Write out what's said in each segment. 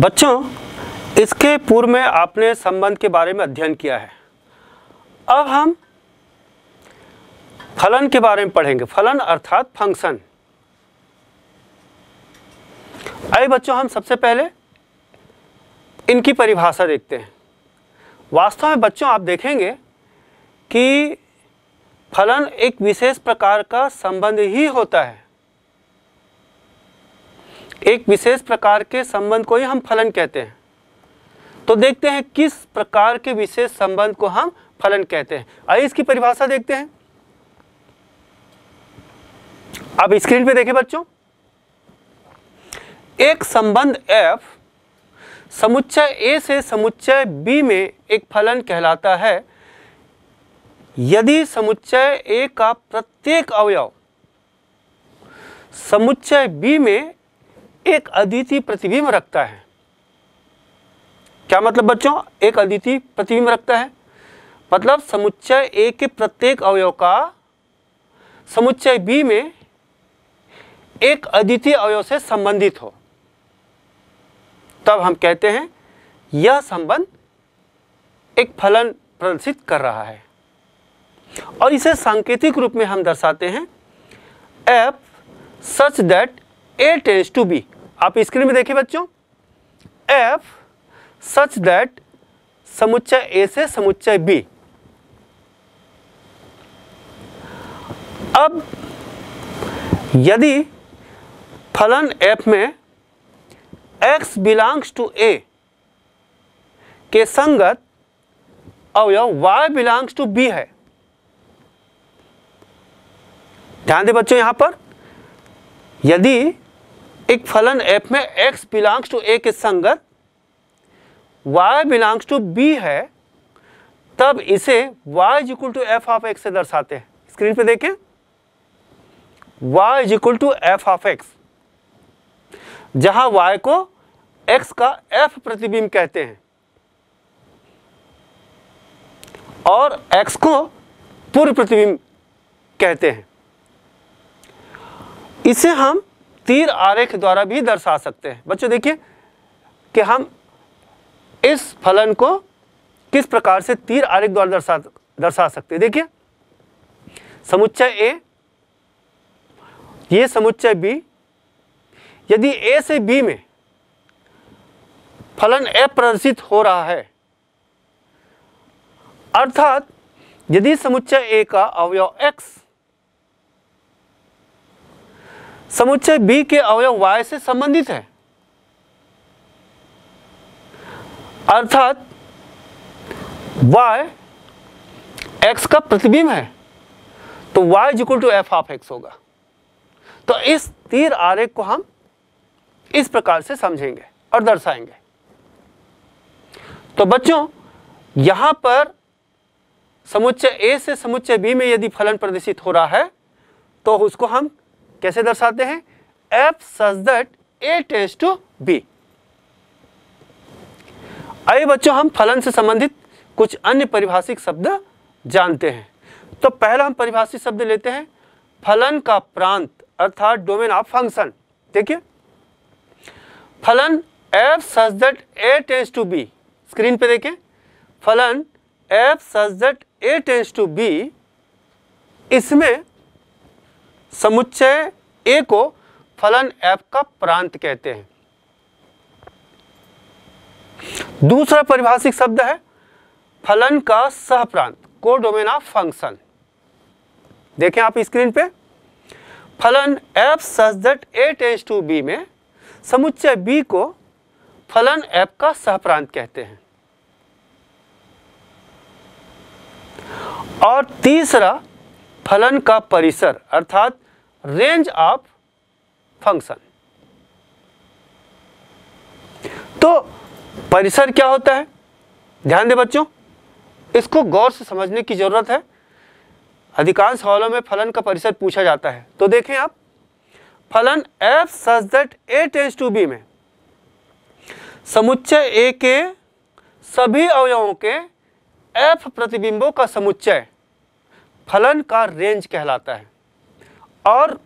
बच्चों इसके पूर्व में आपने संबंध के बारे में अध्ययन किया है अब हम फलन के बारे में पढ़ेंगे फलन अर्थात फंक्शन आइए बच्चों हम सबसे पहले इनकी परिभाषा देखते हैं वास्तव में बच्चों आप देखेंगे कि फलन एक विशेष प्रकार का संबंध ही होता है एक विशेष प्रकार के संबंध को ही हम फलन कहते हैं तो देखते हैं किस प्रकार के विशेष संबंध को हम फलन कहते हैं आइए इसकी परिभाषा देखते हैं अब स्क्रीन पे देखें बच्चों एक संबंध एफ समुच्चय ए से समुच्चय बी में एक फलन कहलाता है यदि समुच्चय ए का प्रत्येक अवयव समुच्चय बी में एक अदिति प्रतिबिंब रखता है क्या मतलब बच्चों एक अदिति प्रतिबिंब रखता है मतलब समुच्चय ए के प्रत्येक अवयव का समुच्चय बी में एक अदिति अवयव से संबंधित हो तब हम कहते हैं यह संबंध एक फलन प्रदर्शित कर रहा है और इसे सांकेतिक रूप में हम दर्शाते हैं F such that A tends to B आप स्क्रीन में देखिए बच्चों एफ सच दैट समुच्चय ए से समुच्चय बी अब यदि फलन एफ में एक्स बिलोंग्स टू ए के संगत अवयव y बिलोंग्स टू बी है ध्यान दें बच्चों यहां पर यदि एक फलन एफ में एक्स बिलोंग्स टू ए के संगत वाई बिलोंग्स टू बी है तब इसे Y is equal to F of X से दर्शाते हैं स्क्रीन पे देखें Y is equal to F of X जहां वाई को एक्स का एफ प्रतिबिंब कहते हैं और एक्स को पूर्व प्रतिबिंब कहते हैं इसे हम तीर आरेख द्वारा भी दर्शा सकते हैं बच्चों देखिए कि हम इस फलन को किस प्रकार से तीर आरेख द्वारा दर्शा दर्शा सकते हैं देखिए समुच्चय ए ये समुच्चय बी यदि ए से बी में फलन ए प्रदर्शित हो रहा है अर्थात यदि समुच्चय ए का अवयव एक्स समुच्चय बी के अवयव वाय से संबंधित है अर्थात वाय एक्स का प्रतिबिंब है तो Y equal to F of X होगा तो इस तीर आरेख को हम इस प्रकार से समझेंगे और दर्शाएंगे तो बच्चों यहां पर समुच्चय ए से समुच्चय बी में यदि फलन प्रदर्शित हो रहा है तो उसको हम कैसे दर्शाते हैं F such that A tends to B आइए बच्चों हम फलन से संबंधित कुछ अन्य परिभाषिक शब्द जानते हैं तो पहला हम परिभाषिक शब्द लेते हैं फलन का प्रांत अर्थात डोमेन ऑफ फंक्शन देखिए फलन F such that A tends to B screen पे देखें फलन F such that A tends to B इसमें समुच्चय ए को फलन एफ का प्रांत कहते हैं दूसरा परिभाषिक शब्द है फलन का सहप्रांत को डोमेन ऑफ फंक्शन देखें आप स्क्रीन पे फलन F such that A tends to B में समुच्चय बी को फलन एफ का सहप्रांत कहते हैं और तीसरा फलन का परिसर अर्थात रेंज ऑफ फंक्शन तो परिसर क्या होता है ध्यान दे बच्चों इसको गौर से समझने की ज़रूरत है अधिकांश सवालों में फलन का परिसर पूछा जाता है तो देखें आप फलन F such that A tends to B में समुच्चय ए के सभी अवयवों के एफ प्रतिबिंबों का समुच्चय फलन का रेंज कहलाता है और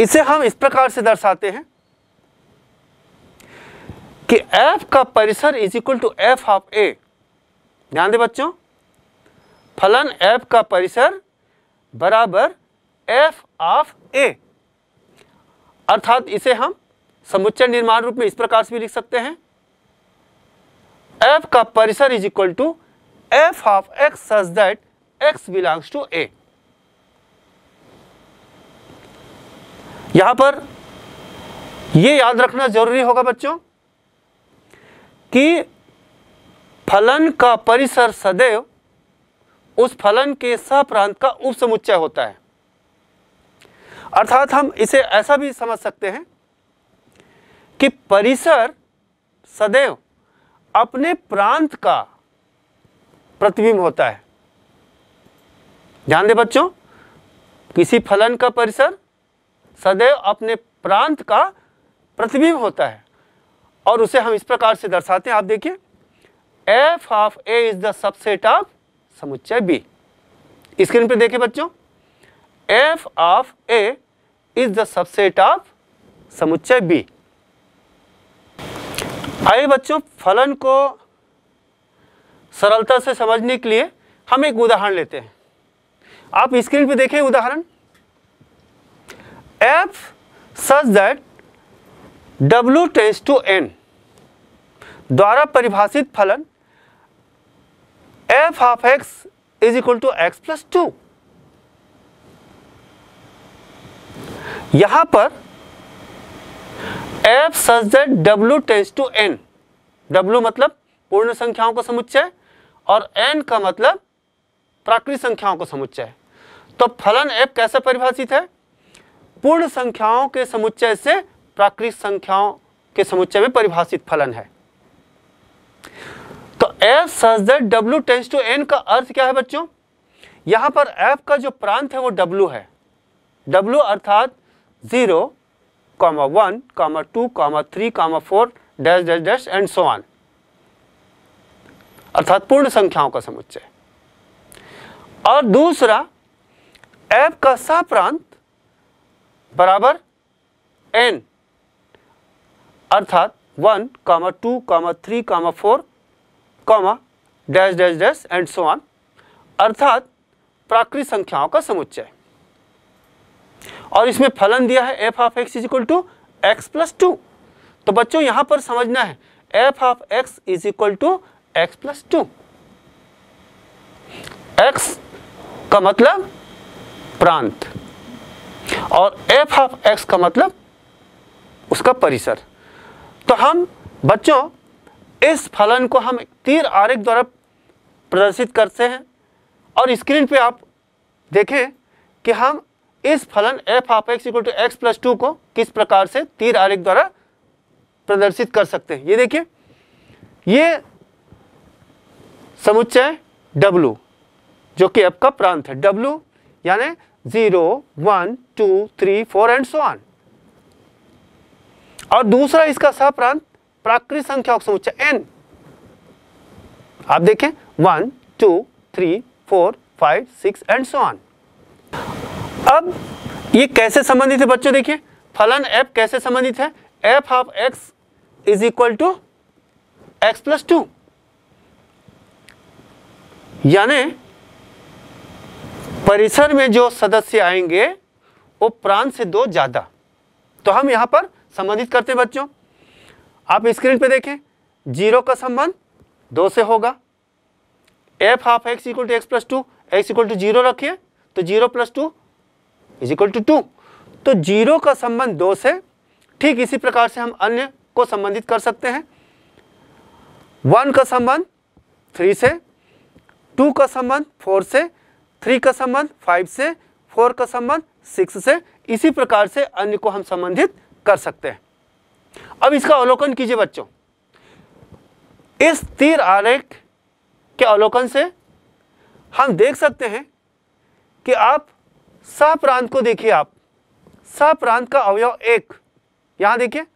इसे हम इस प्रकार से दर्शाते हैं कि f का परिसर is equal to F of A ध्यान दे बच्चों फलन f का परिसर बराबर f ऑफ a अर्थात इसे हम समुच्चय निर्माण रूप में इस प्रकार से भी लिख सकते हैं f का परिसर is equal to f of x such that X belongs to A यहां पर यह याद रखना जरूरी होगा बच्चों कि फलन का परिसर सदैव उस फलन के प्रांत का उपसमुच्चय होता है अर्थात हम इसे ऐसा भी समझ सकते हैं कि परिसर सदैव अपने प्रांत का प्रतिबिंब होता है ध्यान दे बच्चों किसी फलन का परिसर सदैव अपने प्रांत का प्रतिबिंब होता है और उसे हम इस प्रकार से दर्शाते हैं आप देखिए F of A is the subset of समुच्चय बी स्क्रीन पे देखिए बच्चों F of A is the subset of समुच्चय बी आइए बच्चों फलन को सरलता से समझने के लिए हम एक उदाहरण लेते हैं आप स्क्रीन पे देखें उदाहरण F such that w tends to N द्वारा परिभाषित फलन F of X is equal to x plus two यहां पर F such that W tends to N W मतलब पूर्ण संख्याओं का समुच्चय और एन का मतलब प्राकृतिक संख्याओं का समुच्चय तो फलन एफ कैसे परिभाषित है पूर्ण संख्याओं के समुच्चय से प्राकृतिक संख्याओं के समुच्चय में परिभाषित फलन है तो F such that W tends to N का अर्थ क्या है बच्चों यहां पर एफ का जो प्रांत है वो डब्ल्यू है डब्ल्यू अर्थात zero comma one comma two comma three comma four dash dash dash and so on अर्थात पूर्ण संख्याओं का समुच्चय और दूसरा एप का सा प्रांत बराबर एन अर्थात one comma two comma three comma four comma dash dash dash and so on अर्थात प्राकृत संख्याओं का समुच्चय और इसमें फलन दिया है F of x is equal to x plus two तो बच्चों यहां पर समझना है F of x is equal to x plus two X का मतलब प्रांत और एफ ऑफ एक्स का मतलब उसका परिसर तो हम बच्चों इस फलन को हम तीर आरेख द्वारा प्रदर्शित करते हैं और स्क्रीन पे आप देखें कि हम इस फलन F of X equal to x plus two को किस प्रकार से तीर आरेख द्वारा प्रदर्शित कर सकते हैं ये देखिए ये समुच्चय डब्लू जो कि आपका प्रांत है डब्ल्यू यानी zero one two three four and so one और दूसरा इसका सह प्रांत प्राकृत संख्या समुच्चय एन आप देखें one two three four five six and so on अब ये कैसे संबंधित है बच्चों देखिए फलन एफ कैसे संबंधित है F of x is equal to x plus two यानी परिसर में जो सदस्य आएंगे वो प्रांत से दो ज़्यादा तो हम यहाँ पर संबंधित करते हैं बच्चों आप स्क्रीन पे देखें जीरो का संबंध दो से होगा f of x equal to x plus two x equal to zero रखिए तो zero plus two is equal to two तो जीरो का संबंध दो से ठीक इसी प्रकार से हम अन्य को संबंधित कर सकते हैं वन का संबंध थ्री से टू का संबंध फोर से थ्री का संबंध फाइव से फोर का संबंध सिक्स से इसी प्रकार से अन्य को हम संबंधित कर सकते हैं अब इसका अवलोकन कीजिए बच्चों इस तीर आरेख के अवलोकन से हम देख सकते हैं कि आप प्रांत को देखिए आप प्रांत का अवयव एक यहां देखिए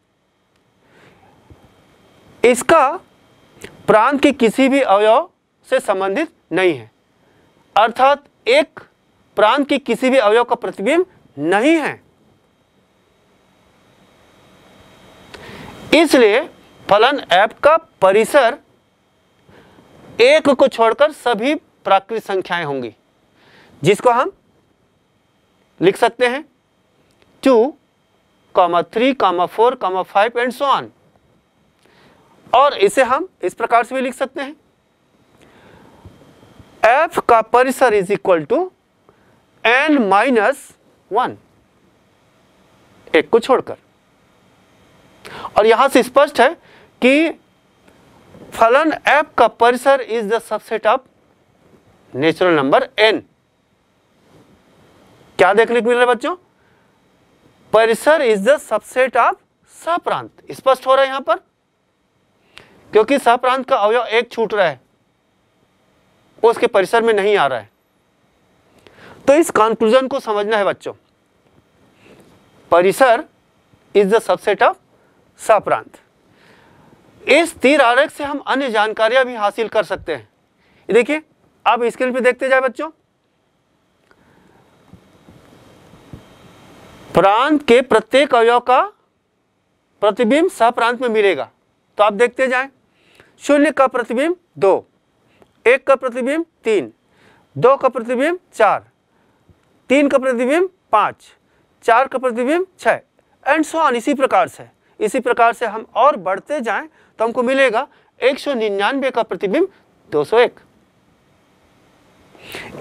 इसका प्रांत के किसी भी अवयव से संबंधित नहीं है अर्थात एक प्रांत के किसी भी अवयव का प्रतिबिंब नहीं है इसलिए फलन एप का परिसर एक को छोड़कर सभी प्राकृत संख्याएं होंगी जिसको हम लिख सकते हैं two comma three comma four comma five and so on और इसे हम इस प्रकार से भी लिख सकते हैं एफ का परिसर is equal to N minus one एक को छोड़कर और यहां से स्पष्ट है कि फलन एफ का परिसर is the subset of natural number N क्या देखने को मिल रहा है बच्चों परिसर इज द सबसेट ऑफ सप्रांत स्पष्ट हो रहा है यहां पर क्योंकि सप्रांत का अवयव एक छूट रहा है वो उसके परिसर में नहीं आ रहा है तो इस कंक्लूजन को समझना है बच्चों परिसर इज द सबसेट ऑफ प्रांत इस तीर आरक से हम अन्य जानकारियां भी हासिल कर सकते हैं देखिए आप स्क्रीन पे देखते जाए बच्चों प्रांत के प्रत्येक अवय का प्रतिबिंब सह प्रांत में मिलेगा तो आप देखते जाएं शून्य का प्रतिबिंब दो एक का प्रतिबिंब तीन दो का प्रतिबिंब चार तीन का प्रतिबिंब पाँच चार का प्रतिबिंब छः एंड सो ऑन इसी प्रकार से इसी प्रकार से हम और बढ़ते जाएं तो हमको मिलेगा एक सौ निन्यानवे का प्रतिबिंब दो सौ एक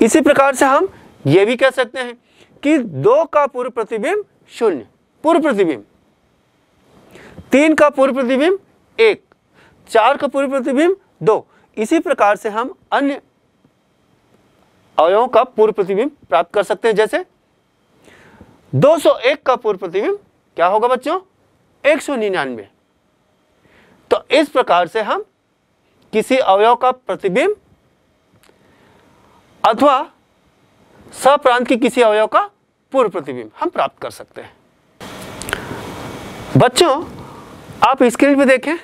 इसी प्रकार से हम ये भी कह सकते हैं कि दो का पूर्व प्रतिबिंब शून्य पूर्व प्रतिबिंब तीन का पूर्व प्रतिबिंब एक चार का पूर्व प्रतिबिंब दो इसी प्रकार से हम अन्य अवयों का पूर्व प्रतिबिंब प्राप्त कर सकते हैं जैसे 201 का पूर्व प्रतिबिंब क्या होगा बच्चों एक सौ निन्यानवे तो इस प्रकार से हम किसी अवयव का प्रतिबिंब अथवा सप्रांत के किसी अवयव का पूर्व प्रतिबिंब हम प्राप्त कर सकते हैं बच्चों आप स्क्रीन पर देखें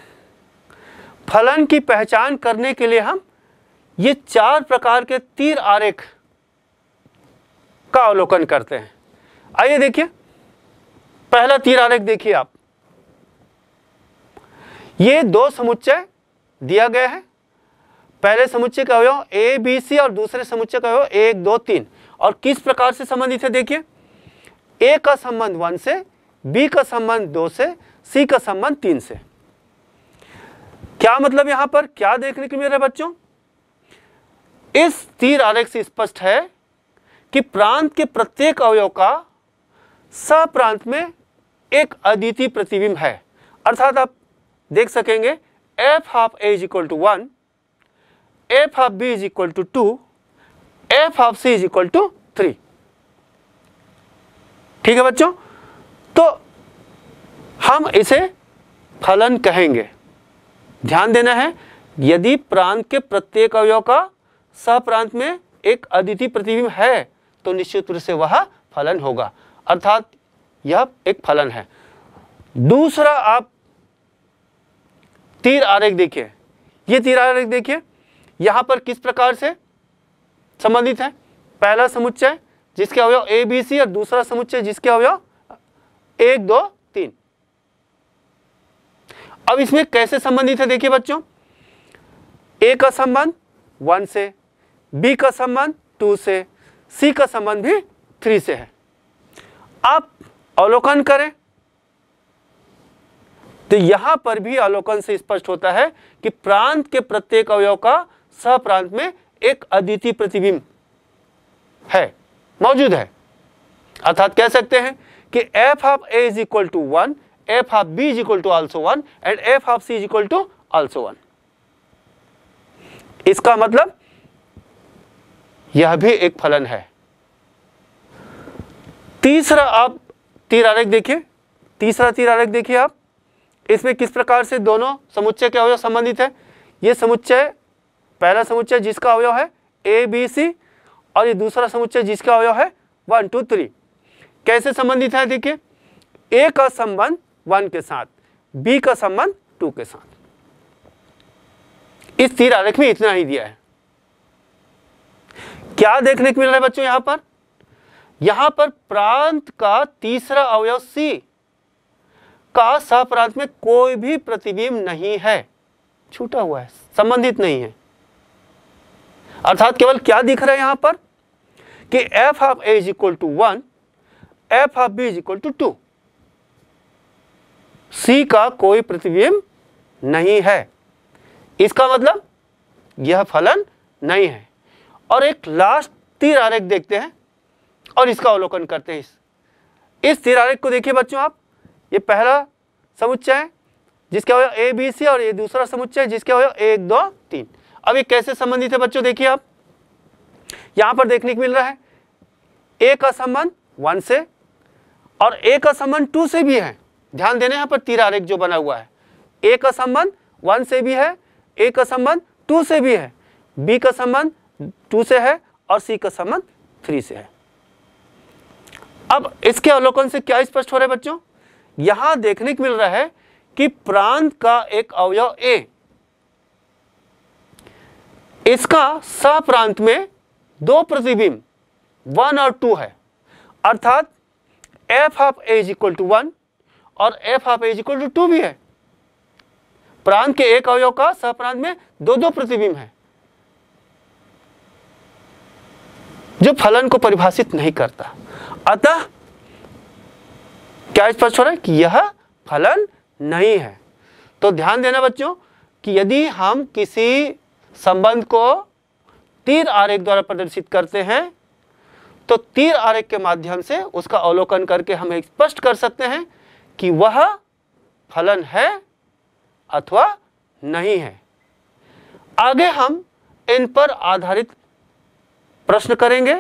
फलन की पहचान करने के लिए हम ये चार प्रकार के तीर आरेख का अवलोकन करते हैं आइए देखिए पहला तीर आरेख देखिए आप ये दो समुच्चय दिया गया है पहले समुच्चय का हो ए बी सी और दूसरे समुच्चय का हो एक दो तीन और किस प्रकार से संबंधित है देखिए ए का संबंध वन से बी का संबंध दो से सी का संबंध तीन से क्या मतलब यहां पर क्या देखने को मिल रहा है बच्चों इस तीर आरेख से स्पष्ट है कि प्रांत के प्रत्येक अवयव का प्रांत में एक अदिति प्रतिबिंब है अर्थात आप देख सकेंगे f of a is equal to one f of b is equal to two f of c is equal to three ठीक है बच्चों तो हम इसे फलन कहेंगे ध्यान देना है यदि प्रांत के प्रत्येक अवयव का सह प्रांत में एक अद्वितीय प्रतिबिंब है तो निश्चित रूप से वह फलन होगा अर्थात यह एक फलन है दूसरा आप तीर आरेख देखिए यह तीर आरेख देखिए यहां पर किस प्रकार से संबंधित है पहला समुच्चय जिसके अवयव ए बी सी और दूसरा समुच्चय जिसके अवयव एक दो तीन अब इसमें कैसे संबंधित है देखिए बच्चों ए का संबंध वन से बी का संबंध टू से सी का संबंध भी थ्री से है आप अवलोकन करें तो यहां पर भी अवलोकन से स्पष्ट होता है कि प्रांत के प्रत्येक अवयव का सह प्रांत में एक अद्वितीय प्रतिबिंब है मौजूद है अर्थात कह सकते हैं कि f of A is equal to one f half b is equal to also 1 and f half c is equal to also 1 इसका मतलब यह भी एक फलन है तीसरा आप तीर आरेख देखिए तीसरा तीर आरेख देखिए आप इसमें किस प्रकार से दोनों समुच्चय के अवयव संबंधित है यह समुच्चय पहला समुच्चय जिसका अवयव है ए बी सी और ये दूसरा समुच्चय जिसका अवयव है वन टू थ्री कैसे संबंधित है देखिए ए का संबंध वन के साथ बी का संबंध टू के साथ इस तीर आरेख में इतना ही दिया है क्या देखने को मिल रहा है बच्चों यहां पर यहां पर प्रांत का तीसरा अवयव सी का सह प्रांत में कोई भी प्रतिबिंब नहीं है छूटा हुआ है संबंधित नहीं है अर्थात केवल क्या दिख रहा है यहां पर कि f of A is equal to one f of b is equal to two c का कोई प्रतिबिंब नहीं है इसका मतलब यह फलन नहीं है और एक लास्ट तीर आरेख देखते हैं और इसका अवलोकन करते हैं इस इस तीर आरेख को देखिए बच्चों आप ये पहला समुच्चय है जिसका हो ए बी सी और ये दूसरा समुच्चय है जिसका हो एक दो तीन अब ये कैसे संबंधित है बच्चों देखिए आप यहां पर देखने को मिल रहा है ए का संबंध वन से और ए का संबंध टू से भी है ध्यान देना यहाँ पर तीर आरेख जो बना हुआ है ए का संबंध वन से भी है ए का संबंध टू से भी है बी का संबंध टू से है और सी का संबंध थ्री से है अब इसके अवलोकन से क्या स्पष्ट हो रहा है बच्चों यहां देखने को मिल रहा है कि प्रांत का एक अवयव ए इसका सप्रांत में दो प्रतिबिंब वन और टू है अर्थात f of A is equal to one और f of is equal to two भी है प्रांत के एक अवयव का सहप्रांत में दो दो प्रतिबिंब है जो फलन को परिभाषित नहीं करता अतः क्या स्पष्ट हो रहा है कि यह फलन नहीं है तो ध्यान देना बच्चों कि यदि हम किसी संबंध को तीर आरेख द्वारा प्रदर्शित करते हैं तो तीर आरेख के माध्यम से उसका अवलोकन करके हम स्पष्ट कर सकते हैं कि वह फलन है अथवा नहीं है आगे हम इन पर आधारित प्रश्न करेंगे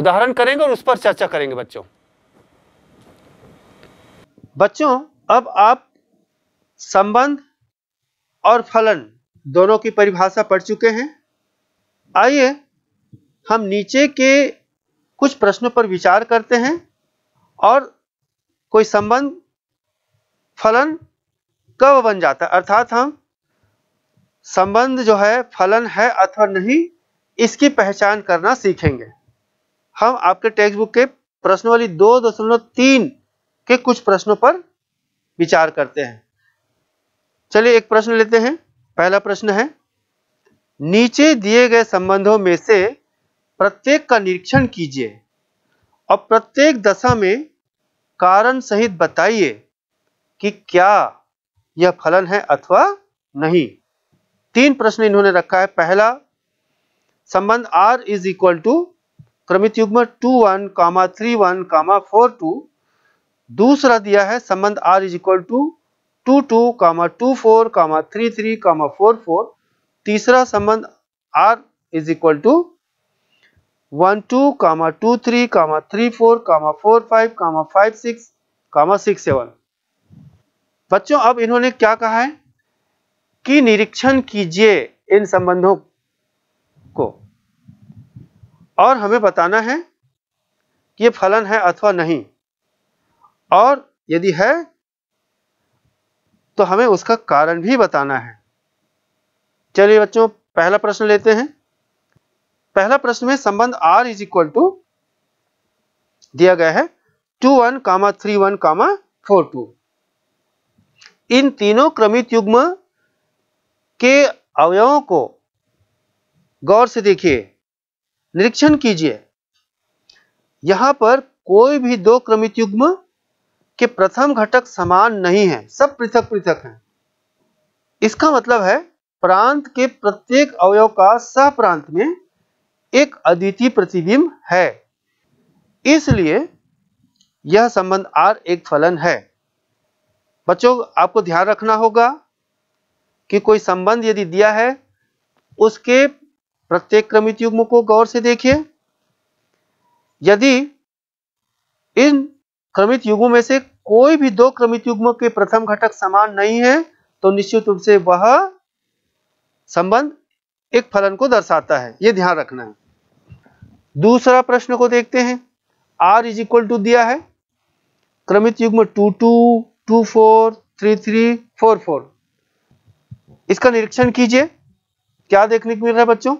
उदाहरण करेंगे और उस पर चर्चा करेंगे बच्चों बच्चों अब आप संबंध और फलन दोनों की परिभाषा पढ़ चुके हैं आइए हम नीचे के कुछ प्रश्नों पर विचार करते हैं और कोई संबंध फलन कब बन जाता है अर्थात हम संबंध जो है फलन है अथवा नहीं इसकी पहचान करना सीखेंगे हम आपके टेक्स्ट बुक के वाली दो दशमलव तीन के कुछ प्रश्नों पर विचार करते हैं चलिए एक प्रश्न लेते हैं पहला प्रश्न है नीचे दिए गए संबंधों में से प्रत्येक का निरीक्षण कीजिए और प्रत्येक दशा में कारण सहित बताइए कि क्या यह फलन है अथवा नहीं तीन प्रश्न इन्होंने रखा है पहला संबंध R इज इक्वल टू क्रमित युग्म two one comma three one comma four two दूसरा दिया है संबंध R is equal to two two comma two four comma three three comma four four तीसरा संबंध R is equal to one two comma two three comma three four comma four five comma five six comma six seven बच्चों अब इन्होंने क्या कहा है कि निरीक्षण कीजिए इन संबंधों को और हमें बताना है कि ये फलन है अथवा नहीं और यदि है तो हमें उसका कारण भी बताना है चलिए बच्चों पहला प्रश्न लेते हैं पहला प्रश्न में संबंध R इज इक्वल टू दिया गया है two one comma three one comma four two इन तीनों क्रमित युग्म के अवयवों को गौर से देखिए निरीक्षण कीजिए यहां पर कोई भी दो क्रमित युग्म के प्रथम घटक समान नहीं है सब पृथक पृथक हैं इसका मतलब है प्रांत के प्रत्येक अवयव का सह प्रांत में एक अद्वितीय प्रतिबिंब है इसलिए यह संबंध आर एक फलन है बच्चों आपको ध्यान रखना होगा कि कोई संबंध यदि दिया है उसके प्रत्येक क्रमित युग्म को गौर से देखिए यदि इन क्रमित युग्मों में से कोई भी दो क्रमित युग्म के प्रथम घटक समान नहीं है तो निश्चित रूप से वह संबंध एक फलन को दर्शाता है यह ध्यान रखना है दूसरा प्रश्न को देखते हैं r इज इक्वल टू दिया है क्रमित युग्म two two two four three three four four इसका निरीक्षण कीजिए क्या देखने को मिल रहा है बच्चों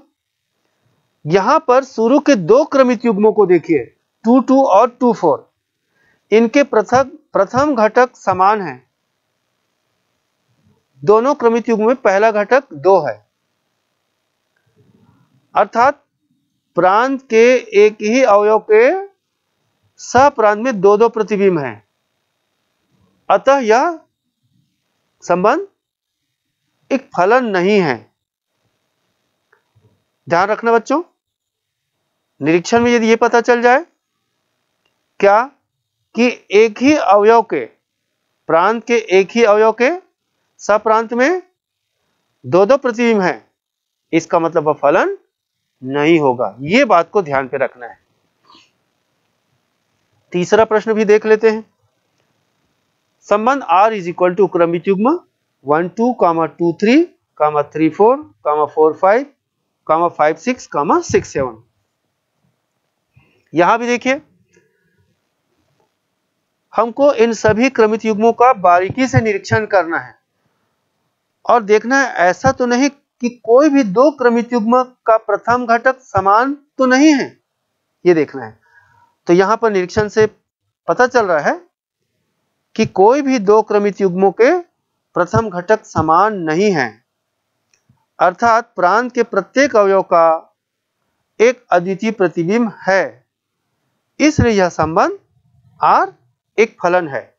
यहां पर शुरू के दो क्रमित युग्मों को देखिए टू टू और टू फोर इनके प्रथम प्रथम घटक समान है दोनों क्रमित युग में पहला घटक दो है अर्थात प्रांत के एक ही अवयव के सह प्रांत में दो दो प्रतिबिंब हैं अतः यह संबंध एक फलन नहीं है ध्यान रखना बच्चों निरीक्षण में यदि यह पता चल जाए क्या कि एक ही अवयव के प्रांत के एक ही अवयव के प्रांत में दो दो प्रतिबिंब हैं इसका मतलब वह फलन नहीं होगा यह बात को ध्यान पे रखना है तीसरा प्रश्न भी देख लेते हैं संबंध आर इज इक्वल टू क्रमित युग्म one two comma two three comma three four comma four five comma five six comma six seven यहां भी देखिए हमको इन सभी क्रमित युग्मों का बारीकी से निरीक्षण करना है और देखना है ऐसा तो नहीं कि कोई भी दो क्रमित युग्म का प्रथम घटक समान तो नहीं है ये देखना है तो यहां पर निरीक्षण से पता चल रहा है कि कोई भी दो क्रमित युग्मों के प्रथम घटक समान नहीं है अर्थात प्रांत के प्रत्येक अवयव का एक अद्वितीय प्रतिबिंब है इसलिए यह संबंध आर एक फलन है